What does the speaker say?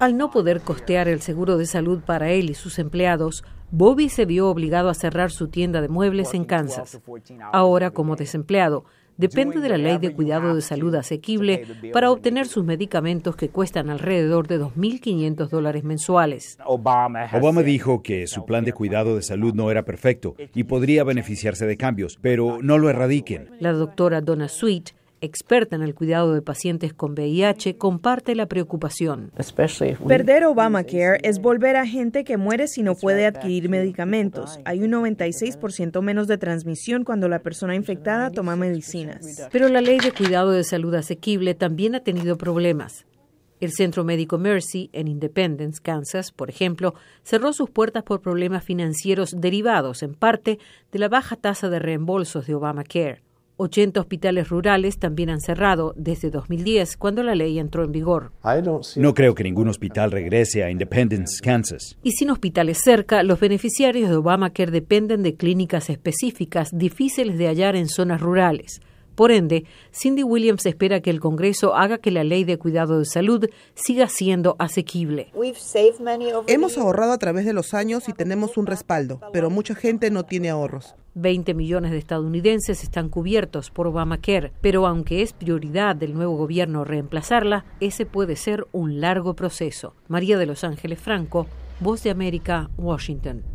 Al no poder costear el seguro de salud para él y sus empleados, Bobby se vio obligado a cerrar su tienda de muebles en Kansas. Ahora, como desempleado, depende de la ley de cuidado de salud asequible para obtener sus medicamentos que cuestan alrededor de 2.500 dólares mensuales. Obama dijo que su plan de cuidado de salud no era perfecto y podría beneficiarse de cambios, pero no lo erradiquen. La doctora Donna Sweet experta en el cuidado de pacientes con VIH, comparte la preocupación. Perder Obamacare es volver a gente que muere si no puede adquirir medicamentos. Hay un 96% menos de transmisión cuando la persona infectada toma medicinas. Pero la ley de cuidado de salud asequible también ha tenido problemas. El Centro Médico Mercy en Independence, Kansas, por ejemplo, cerró sus puertas por problemas financieros derivados en parte de la baja tasa de reembolsos de Obamacare. 80 hospitales rurales también han cerrado desde 2010, cuando la ley entró en vigor. No creo que ningún hospital regrese a Independence, Kansas. Y sin hospitales cerca, los beneficiarios de Obamacare dependen de clínicas específicas difíciles de hallar en zonas rurales. Por ende, Cindy Williams espera que el Congreso haga que la ley de cuidado de salud siga siendo asequible. Hemos ahorrado a través de los años y tenemos un respaldo, pero mucha gente no tiene ahorros. 20 millones de estadounidenses están cubiertos por Obamacare, pero aunque es prioridad del nuevo gobierno reemplazarla, ese puede ser un largo proceso. María de Los Ángeles Franco, Voz de América, Washington.